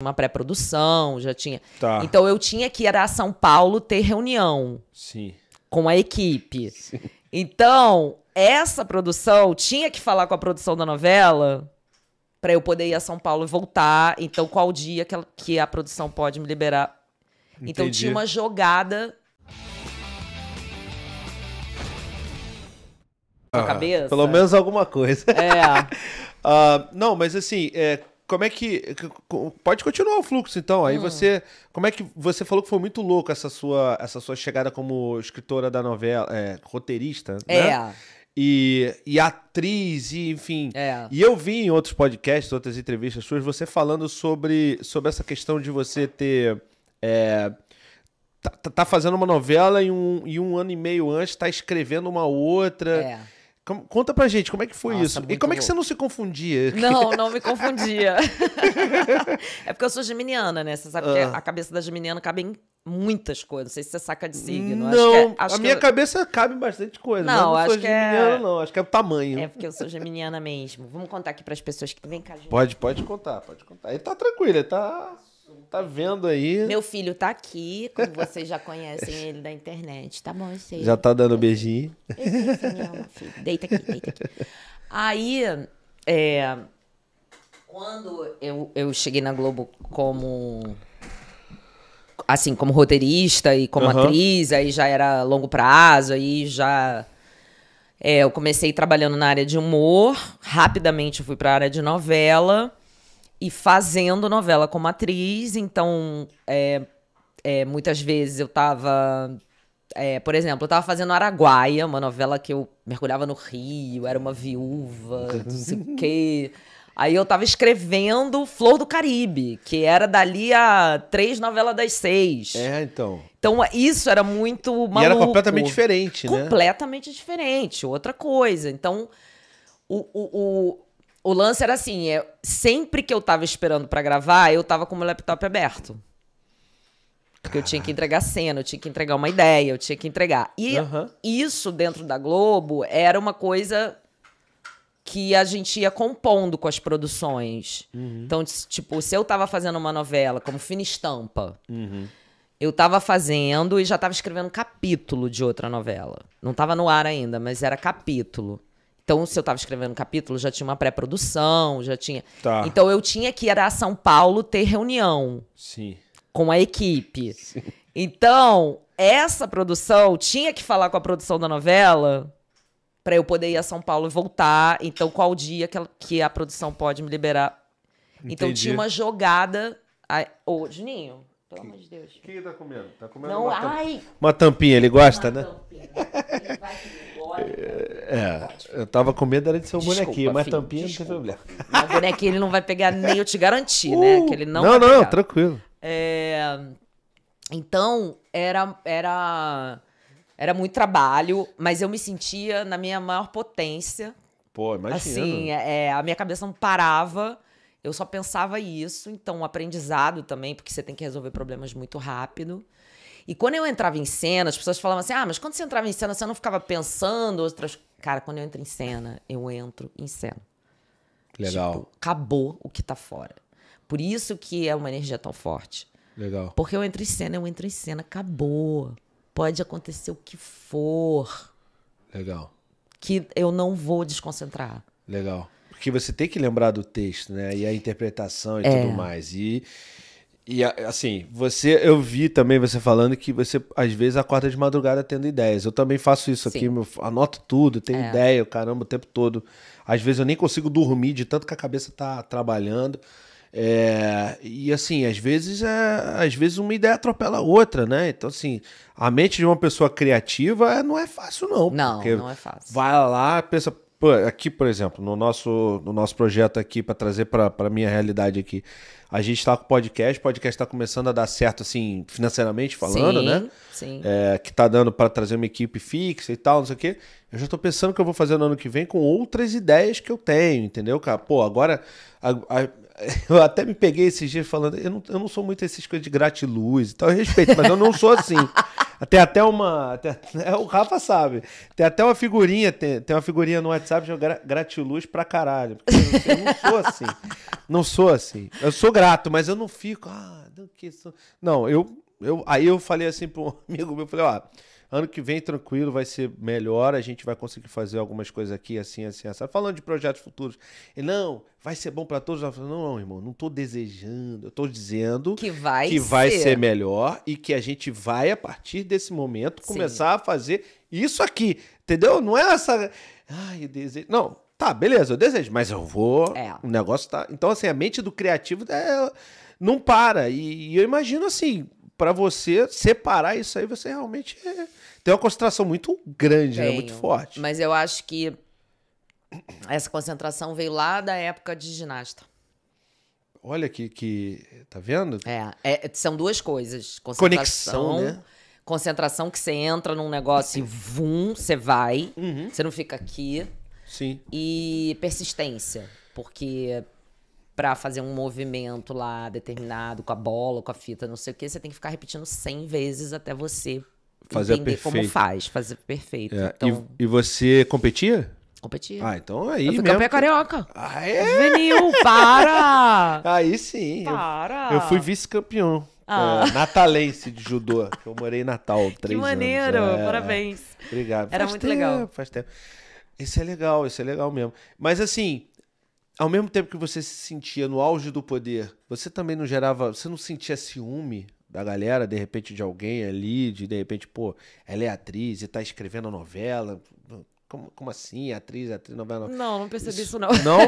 uma pré-produção, já tinha. Tá. Então eu tinha que ir a São Paulo ter reunião Sim. com a equipe. Sim. Então, essa produção tinha que falar com a produção da novela para eu poder ir a São Paulo e voltar. Então, qual dia que, que a produção pode me liberar? Entendi. Então tinha uma jogada ah, cabeça. Pelo menos alguma coisa. É. uh, não, mas assim, é, como é que. Pode continuar o fluxo, então. Aí hum. você. Como é que. Você falou que foi muito louco essa sua, essa sua chegada como escritora da novela, é, roteirista. Né? É. Né? E, e atriz, e enfim. É. E eu vi em outros podcasts, outras entrevistas suas, você falando sobre, sobre essa questão de você ter. É, tá, tá fazendo uma novela e um, e um ano e meio antes tá escrevendo uma outra. É. Como, conta pra gente como é que foi Nossa, isso. E como é que você não se confundia? Não, não me confundia. é porque eu sou geminiana, né? Você sabe ah. que a cabeça da geminiana cabe em muitas coisas. Não sei se você saca de signo. Não, acho que é, acho a minha cabeça cabe bastante coisa. Não, não acho sou que é- geminiana, é... não. Acho que é o tamanho. É porque eu sou geminiana mesmo. Vamos contar aqui para as pessoas que vem cá. Gente. Pode, pode contar, pode contar. Ele tá tranquilo, ele tá Tá vendo aí? Meu filho tá aqui, como vocês já conhecem ele da internet. Tá bom, eu sei. Já tá dando beijinho. Eu sei, Deita aqui, deita aqui. Aí, é, quando eu, eu cheguei na Globo como assim, como roteirista e como uhum. atriz, aí já era longo prazo, aí já é, eu comecei trabalhando na área de humor, rapidamente fui para a área de novela e fazendo novela como atriz, então é, é, muitas vezes eu tava. É, por exemplo, eu tava fazendo Araguaia, uma novela que eu mergulhava no Rio, era uma viúva, não sei o quê. Aí eu tava escrevendo Flor do Caribe, que era dali a três novelas das seis. É, então. Então isso era muito maluco. E era completamente diferente, né? Completamente diferente, outra coisa. Então, o, o, o o lance era assim, é, sempre que eu tava esperando para gravar, eu tava com o meu laptop aberto. Porque eu tinha que entregar cena, eu tinha que entregar uma ideia, eu tinha que entregar. E uhum. isso dentro da Globo era uma coisa que a gente ia compondo com as produções. Uhum. Então, tipo, se eu tava fazendo uma novela como Fina Estampa, uhum. eu tava fazendo e já tava escrevendo capítulo de outra novela. Não tava no ar ainda, mas era capítulo. Então, se eu estava escrevendo um capítulo, já tinha uma pré-produção, já tinha. Tá. Então, eu tinha que ir a São Paulo ter reunião Sim. com a equipe. Sim. Então, essa produção tinha que falar com a produção da novela para eu poder ir a São Paulo e voltar. Então, qual dia que, que a produção pode me liberar? Entendi. Então, tinha uma jogada. Ô, Juninho. Pelo amor de Deus. O que ele tá comendo? Tá comendo não, uma, ai, tampinha. uma tampinha, ele gosta, né? Tampinha. Ele vai gosta, é, é, eu tava com medo era de ser um desculpa, bonequinho, mas filho, tampinha desculpa. não tem problema. Mas bonequinho ele não vai pegar, nem eu te garantir, né, uh, né? Que ele não Não, não, tranquilo. É, então, era, era, era muito trabalho, mas eu me sentia na minha maior potência. Pô, imagina. Assim, é, é, a minha cabeça não parava. Eu só pensava isso, então um aprendizado também, porque você tem que resolver problemas muito rápido. E quando eu entrava em cena, as pessoas falavam assim: ah, mas quando você entrava em cena, você não ficava pensando outras. Cara, quando eu entro em cena, eu entro em cena. Legal. Tipo, acabou o que tá fora. Por isso que é uma energia tão forte. Legal. Porque eu entro em cena, eu entro em cena, acabou. Pode acontecer o que for. Legal. Que eu não vou desconcentrar. Legal. Porque você tem que lembrar do texto, né? E a interpretação e é. tudo mais. E, e assim, você eu vi também você falando que você às vezes acorda de madrugada tendo ideias. Eu também faço isso Sim. aqui, anoto tudo, tenho é. ideia, caramba, o tempo todo. Às vezes eu nem consigo dormir de tanto que a cabeça tá trabalhando. É, e assim, às vezes é, às vezes uma ideia atropela a outra, né? Então, assim, a mente de uma pessoa criativa é, não é fácil, não. Não, não é fácil. Vai lá, pensa, Pô, aqui, por exemplo, no nosso, no nosso projeto aqui, para trazer para a minha realidade aqui, a gente está com podcast, o podcast está começando a dar certo, assim, financeiramente falando, né? sim, né? Sim. É, que está dando para trazer uma equipe fixa e tal, não sei o quê. Eu já estou pensando que eu vou fazer no ano que vem com outras ideias que eu tenho, entendeu, cara? Pô, agora. A, a, eu até me peguei esses dias falando, eu não, eu não sou muito essas coisas de gratiluz e tal, eu respeito, mas eu não sou assim. Tem até uma. é, o Rafa sabe. Tem até uma figurinha, tem, tem uma figurinha no WhatsApp de gratiluz pra caralho. Porque eu, eu, não sou assim. Não sou assim. Eu sou grato, mas eu não fico. Ah, do que isso. Não, eu, eu. Aí eu falei assim pro amigo meu, eu falei, ó. Ah, Ano que vem, tranquilo, vai ser melhor. A gente vai conseguir fazer algumas coisas aqui, assim, assim, assim. Falando de projetos futuros. E não, vai ser bom para todos. não, não, irmão, não tô desejando. Eu tô dizendo que vai, que ser. vai ser melhor e que a gente vai, a partir desse momento, começar Sim. a fazer isso aqui. Entendeu? Não é essa. Ai, eu desejo. Não, tá, beleza, eu desejo, mas eu vou. É. O negócio tá. Então, assim, a mente do criativo é... não para. E, e eu imagino assim para você separar isso aí, você realmente é... tem uma concentração muito grande, né? Tenho, né? muito forte. Mas eu acho que essa concentração veio lá da época de ginasta. Olha que, que tá vendo? É, é são duas coisas. Conexão, né? Concentração que você entra num negócio e vum, você vai, uhum. você não fica aqui. Sim. E persistência, porque para fazer um movimento lá determinado com a bola, com a fita, não sei o que, você tem que ficar repetindo 100 vezes até você fazer entender perfeito. como faz, fazer perfeito. É. Então... E, e você competia? competia Ah, então aí. Eu fui mesmo. carioca. Ah, é? Juvenil, para! aí sim. Para! Eu, eu fui vice-campeão. Ah. É, natalense de judô. que eu morei em Natal três anos. Que maneiro, é, parabéns. Obrigado. Era faz muito tempo, legal. Faz tempo. Isso é legal, isso é legal mesmo. Mas assim, ao mesmo tempo que você se sentia no auge do poder, você também não gerava, você não sentia ciúme da galera, de repente de alguém ali, de, de repente, pô, ela é atriz e tá escrevendo a novela. Como, como assim? Atriz, atriz, novela, Não, não percebi isso, isso não. Não?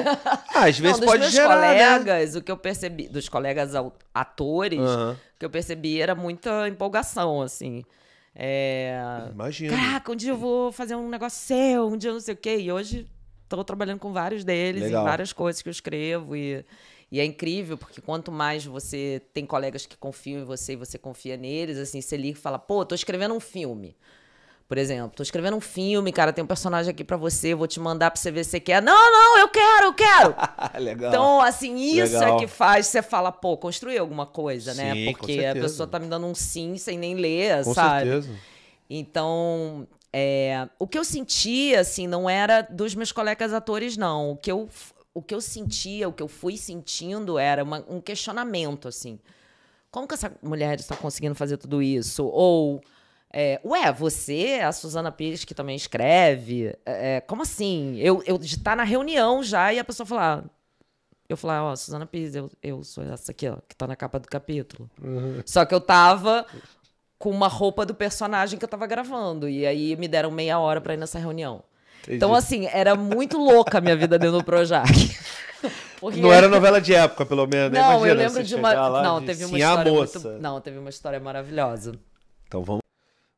Ah, às vezes não, pode meus gerar. Dos né? colegas, né? o que eu percebi, dos colegas atores, uhum. o que eu percebi era muita empolgação, assim. É... Imagina. Caraca, um dia eu vou fazer um negócio seu, um dia eu não sei o quê. E hoje estou trabalhando com vários deles Legal. várias coisas que eu escrevo e, e é incrível porque quanto mais você tem colegas que confiam em você e você confia neles, assim, você liga e fala, pô, tô escrevendo um filme. Por exemplo, tô escrevendo um filme, cara, tem um personagem aqui para você, vou te mandar para você ver se você quer. Não, não, eu quero, eu quero. Legal. Então, assim, isso é Legal. é que faz você fala, pô, construir alguma coisa, né? sim, né? Porque a pessoa tá me dando um sim sem nem ler, com sabe? Certeza. Então, é, o que eu sentia, assim, não era dos meus colegas atores, não. O que eu, o que eu sentia, o que eu fui sentindo era uma, um questionamento, assim. Como que essa mulher está conseguindo fazer tudo isso? Ou, é, ué, você, é a Suzana Pires, que também escreve, é, é como assim? Eu, eu de estar tá na reunião já e a pessoa falar... Ah, eu falar, ah, ó, oh, Suzana Pires, eu, eu sou essa aqui, ó, que tá na capa do capítulo. Uhum. Só que eu tava com uma roupa do personagem que eu tava gravando. E aí me deram meia hora para ir nessa reunião. Entendi. Então, assim, era muito louca a minha vida dentro do Projac. Porque... Não era novela de época, pelo menos. Né? Não, Imagina, eu lembro de uma. Não, de... teve uma Sim, história. Muito... Não, teve uma história maravilhosa. Então vamos.